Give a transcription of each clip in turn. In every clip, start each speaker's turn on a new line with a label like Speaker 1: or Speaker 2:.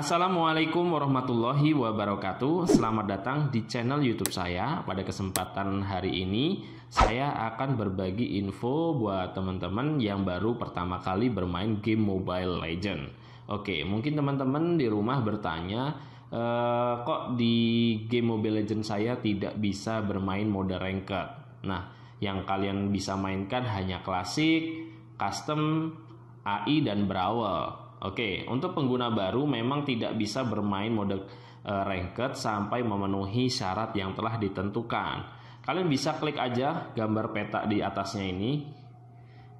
Speaker 1: Assalamualaikum warahmatullahi wabarakatuh. Selamat datang di channel YouTube saya. Pada kesempatan hari ini, saya akan berbagi info buat teman-teman yang baru pertama kali bermain game Mobile Legend. Oke, mungkin teman-teman di rumah bertanya, e, kok di game Mobile Legend saya tidak bisa bermain mode ranked? Nah, yang kalian bisa mainkan hanya klasik, custom, AI dan brawl. Oke, untuk pengguna baru memang tidak bisa bermain mode e, ranked sampai memenuhi syarat yang telah ditentukan. Kalian bisa klik aja gambar peta di atasnya ini.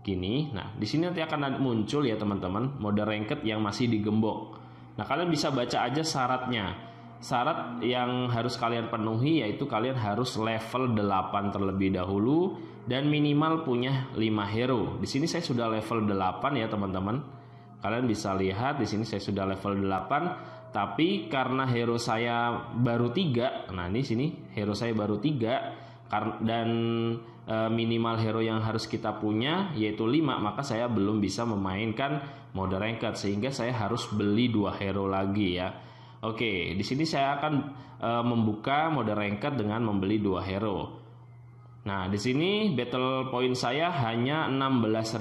Speaker 1: Gini. Nah, di sini nanti akan muncul ya teman-teman mode ranked yang masih digembok. Nah, kalian bisa baca aja syaratnya. Syarat yang harus kalian penuhi yaitu kalian harus level 8 terlebih dahulu dan minimal punya 5 hero. Di sini saya sudah level 8 ya, teman-teman. Kalian bisa lihat di sini saya sudah level 8, tapi karena hero saya baru tiga Nah, ini sini hero saya baru 3 dan e, minimal hero yang harus kita punya yaitu 5, maka saya belum bisa memainkan mode ranked sehingga saya harus beli dua hero lagi ya. Oke, di sini saya akan e, membuka mode ranked dengan membeli dua hero. Nah, di sini battle point saya hanya 16.000.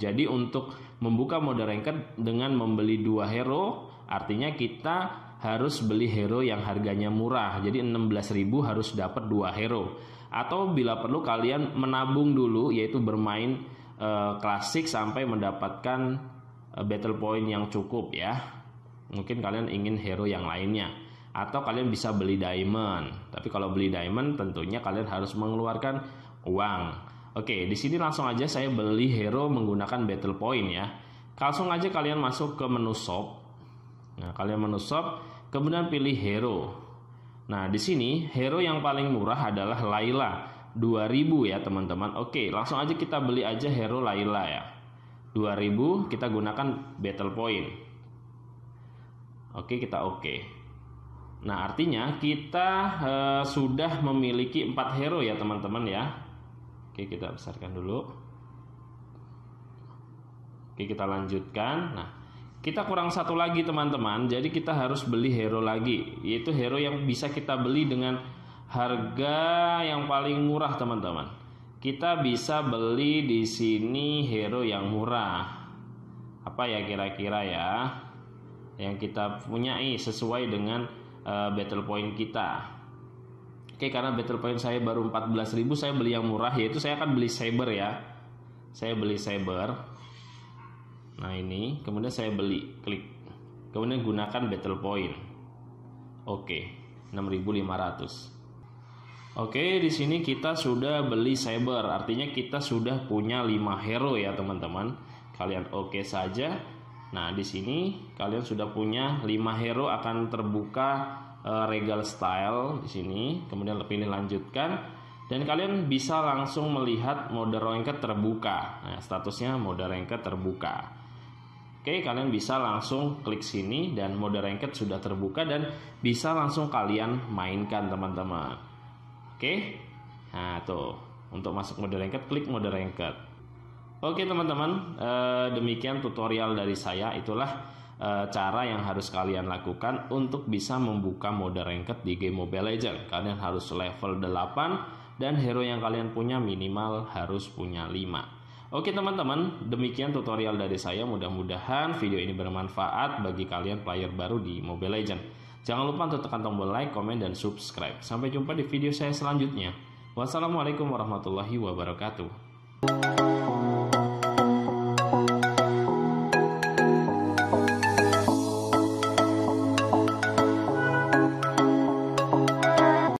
Speaker 1: Jadi untuk membuka mode ranked dengan membeli dua hero artinya kita harus beli hero yang harganya murah. Jadi 16.000 harus dapat dua hero. Atau bila perlu kalian menabung dulu yaitu bermain uh, klasik sampai mendapatkan uh, battle point yang cukup ya. Mungkin kalian ingin hero yang lainnya atau kalian bisa beli diamond. Tapi kalau beli diamond tentunya kalian harus mengeluarkan uang. Oke, di sini langsung aja saya beli hero menggunakan battle point ya. Langsung aja kalian masuk ke menu shop. Nah, kalian menu shop, kemudian pilih hero. Nah, di sini hero yang paling murah adalah Laila 2000 ya, teman-teman. Oke, langsung aja kita beli aja hero Laila ya. 2000 kita gunakan battle point. Oke, kita oke. Nah, artinya kita e, sudah memiliki 4 hero ya, teman-teman ya. Oke, kita besarkan dulu. Oke, kita lanjutkan. Nah, kita kurang satu lagi teman-teman. Jadi kita harus beli hero lagi, yaitu hero yang bisa kita beli dengan harga yang paling murah teman-teman. Kita bisa beli di sini hero yang murah. Apa ya kira-kira ya? Yang kita punya punyai sesuai dengan uh, battle point kita. Oke, karena battle point saya baru 14.000, saya beli yang murah yaitu saya akan beli cyber ya. Saya beli cyber. Nah, ini kemudian saya beli, klik. Kemudian gunakan battle point. Oke, 6.500. Oke, di sini kita sudah beli cyber, artinya kita sudah punya 5 hero ya, teman-teman. Kalian oke okay saja Nah, di sini kalian sudah punya 5 hero akan terbuka eh, regal style di sini, kemudian pilih lanjutkan dan kalian bisa langsung melihat mode ranked terbuka. Nah, statusnya mode ranked terbuka. Oke, kalian bisa langsung klik sini dan mode ranked sudah terbuka dan bisa langsung kalian mainkan, teman-teman. Oke. Nah, tuh. Untuk masuk mode ranked klik mode ranked. Oke teman-teman, eh, demikian tutorial dari saya. Itulah eh, cara yang harus kalian lakukan untuk bisa membuka mode ranked di game Mobile Legends. Kalian harus level 8 dan hero yang kalian punya minimal harus punya 5. Oke teman-teman, demikian tutorial dari saya. Mudah-mudahan video ini bermanfaat bagi kalian player baru di Mobile Legends. Jangan lupa untuk tekan tombol like, komen, dan subscribe. Sampai jumpa di video saya selanjutnya. Wassalamualaikum warahmatullahi wabarakatuh.